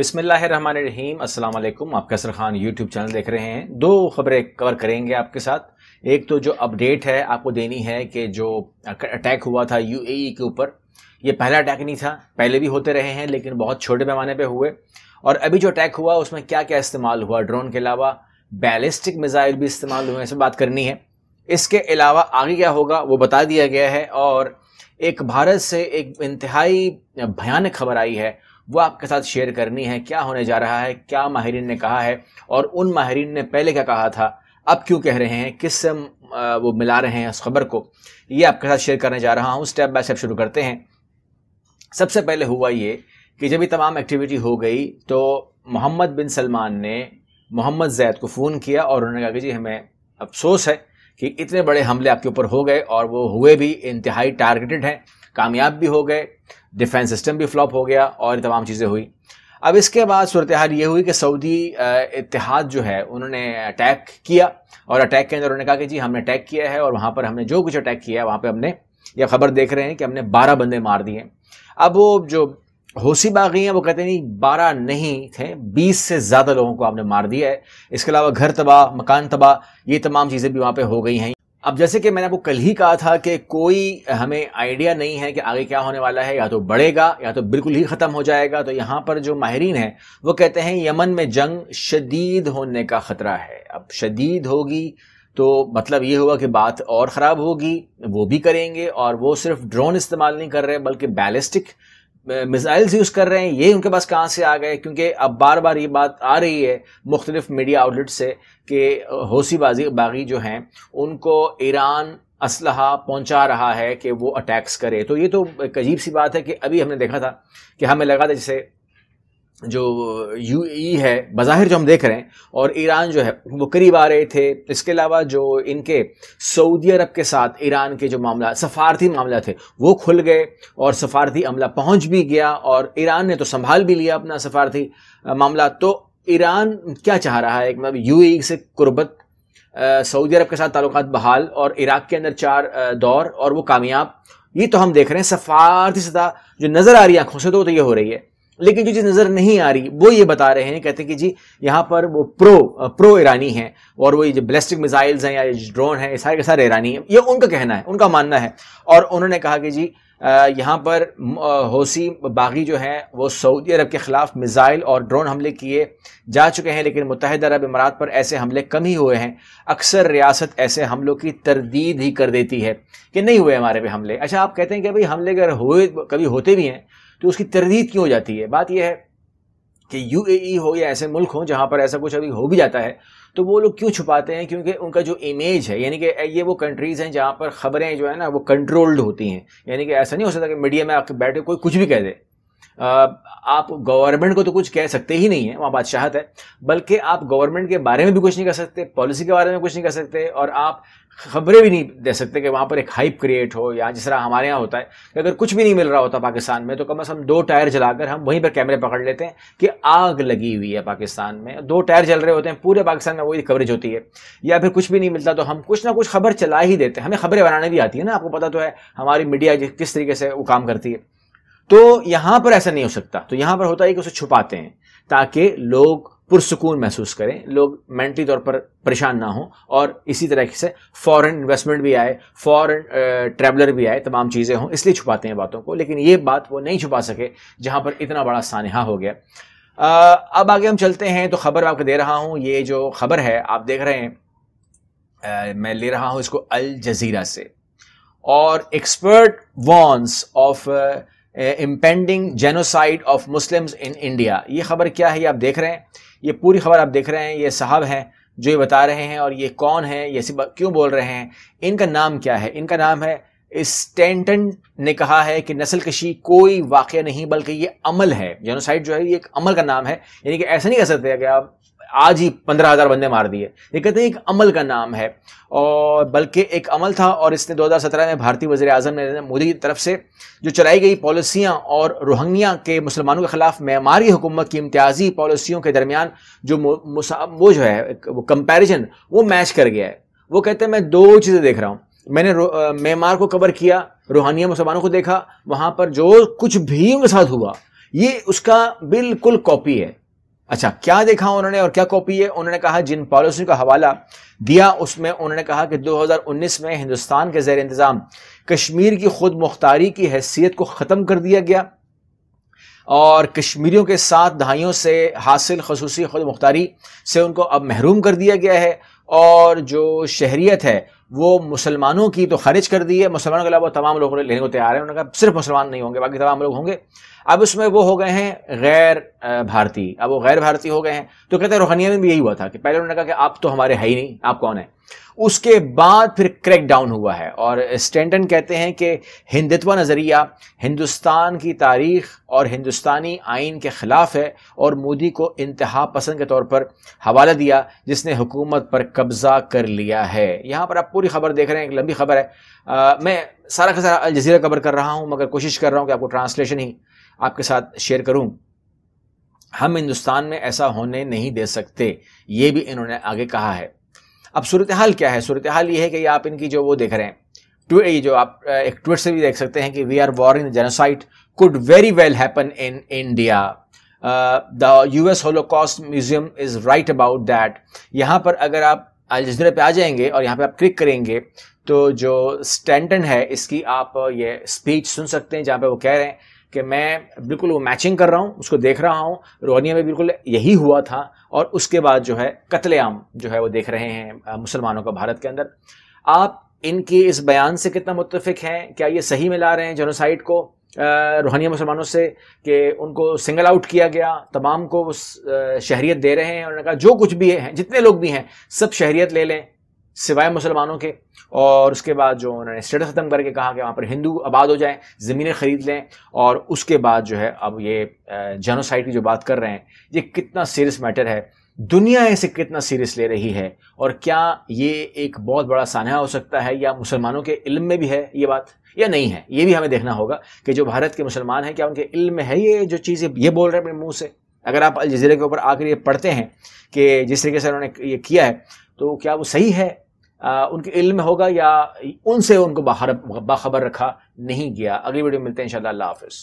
अस्सलाम वालेकुम आप कसर खान यूट्यूब चैनल देख रहे हैं दो खबरें कवर करेंगे आपके साथ एक तो जो अपडेट है आपको देनी है कि जो अटैक हुआ था यूएई e के ऊपर ये पहला अटैक नहीं था पहले भी होते रहे हैं लेकिन बहुत छोटे पैमाने पे हुए और अभी जो अटैक हुआ उसमें क्या क्या इस्तेमाल हुआ ड्रोन के अलावा बैलिस्टिक मिज़ाइल भी इस्तेमाल हुए इसमें बात करनी है इसके अलावा आगे क्या होगा वो बता दिया गया है और एक भारत से एक इंतहाई भयानक खबर आई है वो आपके साथ शेयर करनी है क्या होने जा रहा है क्या माहरीन ने कहा है और उन माहरीन ने पहले क्या कहा था अब क्यों कह रहे हैं किससे वो मिला रहे हैं उस खबर को ये आपके साथ शेयर करने जा रहा हूँ स्टेप बाय स्टेप शुरू करते हैं सबसे पहले हुआ ये कि जब ये तमाम एक्टिविटी हो गई तो मोहम्मद बिन सलमान ने मोहम्मद जैद को फ़ोन किया और उन्होंने कहा कि जी हमें अफसोस है कि इतने बड़े हमले आपके ऊपर हो गए और वो हुए भी इंतहाई टारगेटेड हैं कामयाब भी हो गए डिफेंस सिस्टम भी फ्लॉप हो गया और तमाम चीज़ें हुई अब इसके बाद सूरत हाल ये हुई कि सऊदी इतिहाद जो है उन्होंने अटैक किया और अटैक के अंदर उन्होंने कहा कि जी हमने अटैक किया है और वहाँ पर हमने जो कुछ अटैक किया है वहाँ पर हमने यह खबर देख रहे हैं कि हमने बारह बंदे मार दिए अब वो जो होसी बागी हैं वो कहते नहीं बारह नहीं थे बीस से ज़्यादा लोगों को आपने मार दिया है इसके अलावा घर तबाह मकान तबाह ये तमाम चीज़ें भी वहाँ पर हो गई हैं अब जैसे कि मैंने आपको कल ही कहा था कि कोई हमें आइडिया नहीं है कि आगे क्या होने वाला है या तो बढ़ेगा या तो बिल्कुल ही ख़त्म हो जाएगा तो यहाँ पर जो माहरीन हैं वो कहते हैं यमन में जंग शदीद होने का ख़तरा है अब शदीद होगी तो मतलब ये होगा कि बात और ख़राब होगी वो भी करेंगे और वो सिर्फ ड्रोन इस्तेमाल नहीं कर रहे बल्कि बैलिस्टिक मिसाइल्स यूज़ कर रहे हैं ये उनके पास कहाँ से आ गए क्योंकि अब बार बार ये बात आ रही है मुख्तलिफ मीडिया आउटलेट से कि हौसीबाजी बागी जो हैं उनको ईरान असल पहुंचा रहा है कि वो अटैक्स करे तो ये तो एक अजीब सी बात है कि अभी हमने देखा था कि हमें लगा था जैसे जो यू e है बाहिर जो हम देख रहे हैं और ईरान जो है वो करीब आ रहे थे इसके अलावा जो इनके सऊदी अरब के साथ ईरान के जो मामला सफ़ारती मामला थे वो खुल गए और सफ़ारती अमला पहुंच भी गया और ईरान ने तो संभाल भी लिया अपना सफ़ारती मामला तो ईरान क्या चाह रहा है मतलब यू e से कुर्बत सऊदी अरब के साथ ताल्लुक बहाल और इराक़ के अंदर चार दौर और वो कामयाब ये तो हम देख रहे हैं सफ़ारती सतह जो नज़र आ रही है आँखों से तो, तो ये हो रही है लेकिन जो चीज़ नज़र नहीं आ रही वो ये बता रहे हैं कहते हैं कि जी यहाँ पर वो प्रो प्रो ईरानी हैं और वो ये जो ब्लिस्टिक मिसाइल्स हैं या ड्रोन हैं ये सारे के सारे ईरानी हैं ये उनका कहना है उनका मानना है और उन्होंने कहा कि जी यहाँ पर होसी बागी जो हैं वो सऊदी अरब के ख़िलाफ़ मिज़ाइल और ड्रोन हमले किए जा चुके हैं लेकिन मुतहद अरब इमारात पर ऐसे हमले कम ही हुए हैं अक्सर रियासत ऐसे हमलों की तरदीद ही कर देती है कि नहीं हुए हमारे पे हमले अच्छा आप कहते हैं कि भाई हमले अगर हुए कभी होते भी हैं तो उसकी तरदीद क्यों हो जाती है बात यह है कि यू e हो या ऐसे मुल्क हों जहाँ पर ऐसा कुछ अभी हो भी जाता है तो वो लोग क्यों छुपाते हैं क्योंकि उनका जो इमेज है यानी कि ये वो कंट्रीज़ हैं जहाँ पर ख़बरें जो है ना वो कंट्रोल्ड होती हैं यानी कि ऐसा नहीं हो सकता कि मीडिया में आके बैठे कोई कुछ भी कह दे आप गवर्नमेंट को तो कुछ कह सकते ही नहीं है वहाँ बादशाहत है बल्कि आप गवर्नमेंट के बारे में भी कुछ नहीं कर सकते पॉलिसी के बारे में कुछ नहीं कर सकते और आप खबरें भी नहीं दे सकते कि वहाँ पर एक हाइप क्रिएट हो या जिस तरह हमारे यहाँ होता है कि अगर कुछ भी नहीं मिल रहा होता पाकिस्तान में तो कम से कम दो टायर जलाकर हम वहीं पर कैमरे पकड़ लेते हैं कि आग लगी हुई है पाकिस्तान में दो टायर जल रहे होते हैं पूरे पाकिस्तान में वही कवरेज होती है या फिर कुछ भी नहीं मिलता तो हम कुछ ना कुछ खबर चला ही देते हैं हमें खबरें बनाने भी आती है ना आपको पता तो है हमारी मीडिया किस तरीके से वो काम करती है तो यहां पर ऐसा नहीं हो सकता तो यहां पर होता है कि उसे छुपाते हैं ताकि लोग पुरसकून महसूस करें लोग मेंटली तौर पर परेशान ना हो और इसी तरह से फॉरेन इन्वेस्टमेंट भी आए फॉरेन ट्रैवलर भी आए तमाम चीज़ें हों इसलिए छुपाते हैं बातों को लेकिन ये बात वो नहीं छुपा सके जहां पर इतना बड़ा सानहा हो गया आ, अब आगे हम चलते हैं तो खबर आपको दे रहा हूं ये जो खबर है आप देख रहे हैं आ, मैं ले रहा हूं इसको अल जजीरा से और expert warns of impending genocide of Muslims in India ये खबर क्या है ये आप देख रहे हैं ये पूरी खबर आप देख रहे हैं ये साहब हैं जो ये बता रहे हैं और ये कौन है ये क्यों बोल रहे हैं इनका नाम क्या है इनका नाम है स्टेंटन ने कहा है कि नस्ल कशी कोई वाक्य नहीं बल्कि ये अमल है जेनोसाइड जो है ये एक अमल का नाम है यानी कि ऐसा नहीं कह सकते कि आप आज ही पंद्रह हज़ार बंदे मार दिए ये कहते हैं एक अमल का नाम है और बल्कि एक अमल था और इसने 2017 में भारतीय वजी अजम नरेंद्र मोदी की तरफ से जो चलाई गई पॉलिसियाँ और रोहंगिया के मुसलमानों के ख़िलाफ़ म्यांमारी हुकूमत की इम्तियाजी पॉलिसियों के दरमियान जो वो जो है वो कंपेरिजन वो मैच कर गया है वो कहते हैं मैं दो चीज़ें देख रहा हूँ मैंने म्यांमार को कवर किया रूहानिया मुसलमानों को देखा वहां पर जो कुछ भी उनके साथ हुआ ये उसका बिल्कुल कॉपी है अच्छा क्या देखा उन्होंने और क्या कॉपी है उन्होंने कहा जिन पॉलिसियों का हवाला दिया उसमें उन्होंने कहा कि 2019 में हिंदुस्तान के जैर इंतज़ाम कश्मीर की खुद मुख्तारी की हैसियत को ख़त्म कर दिया गया और कश्मीरियों के साथ दहाइयों से हासिल खसूसी खुद मुख्तारी से उनको अब महरूम कर दिया गया है और जो शहरीत है वो मुसलमानों की तो खारिज कर दी है मुसलमानों के अलावा तमाम लोगों ने लेने को तैयार है उन्होंने कहा सिर्फ मुसलमान नहीं होंगे बाकी तमाम लोग होंगे अब उसमें वो हो गए हैं गैर भारतीय अब वो गैर भारतीय हो गए हैं तो कहते हैं रोहानिया में भी यही हुआ था कि पहले उन्होंने कहा कि आप तो हमारे है ही नहीं आप कौन है उसके बाद फिर क्रैक डाउन हुआ है और स्टेंटन कहते हैं कि हिंदुत्व नज़रिया हिंदुस्तान की तारीख और हिंदुस्तानी आइन के ख़िलाफ़ है और मोदी को इंतहा पसंद के तौर पर हवाला दिया जिसने हुकूमत पर कब्ज़ा कर लिया है यहाँ पर आप पूरी खबर देख रहे हैं एक लंबी खबर है आ, मैं सारा का सारा जजीरा कवर कर रहा हूँ मगर कोशिश कर रहा हूँ कि आपको ट्रांसलेशन ही आपके साथ शेयर करूँ हम हिंदुस्तान में ऐसा होने नहीं दे सकते ये भी इन्होंने आगे कहा है अब सूरत हाल क्या है सूरत हाल ये है कि आप इनकी जो वो देख रहे हैं ये जो आप एक ट्वीट से भी देख सकते हैं कि we are war in could very well happen in India the U S US museum is right about that that. यहाँ पर अगर आप अलजरे पे आ जाएंगे और यहाँ पे आप क्लिक करेंगे तो जो स्टैंडन है इसकी आप ये स्पीच सुन सकते हैं जहाँ पे वो कह रहे हैं कि मैं बिल्कुल वो मैचिंग कर रहा हूँ उसको देख रहा हूँ रोहनिया में बिल्कुल यही हुआ था और उसके बाद जो है कतलेआम जो है वो देख रहे हैं मुसलमानों का भारत के अंदर आप इनके इस बयान से कितना मुतफिक हैं क्या ये सही मिला रहे हैं जेनोसाइड को रूहानिया मुसलमानों से कि उनको सिंगल आउट किया गया तमाम को शहरीत दे रहे हैं उन्होंने कहा जो कुछ भी है जितने लोग भी हैं सब शहरीत ले लें सिवाय मुसलमानों के और उसके बाद जो उन्होंने स्टेटस ख़त्म करके कहा कि वहाँ पर हिंदू आबाद हो जाएं ज़मीनें ख़रीद लें और उसके बाद जो है अब ये जेनोसाइड की जो बात कर रहे हैं ये कितना सीरियस मैटर है दुनिया इसे कितना सीरियस ले रही है और क्या ये एक बहुत बड़ा सानहा हो सकता है या मुसलमानों के इल्म में भी है ये बात या नहीं है ये भी हमें देखना होगा कि जो भारत के मुसलमान हैं क्या उनके इल्म में है ये जो चीज़ें ये बोल रहे हैं अपने मुँह से अगर आप अलजीरा के ऊपर आकर ये पढ़ते हैं कि जिस तरीके से उन्होंने ये किया है तो क्या वो सही है आ, उनके इल्म होगा या उनसे उनको बाहर बाखबर रखा नहीं गया अगली वीडियो मिलते हैं इंशाल्लाह हाफिज़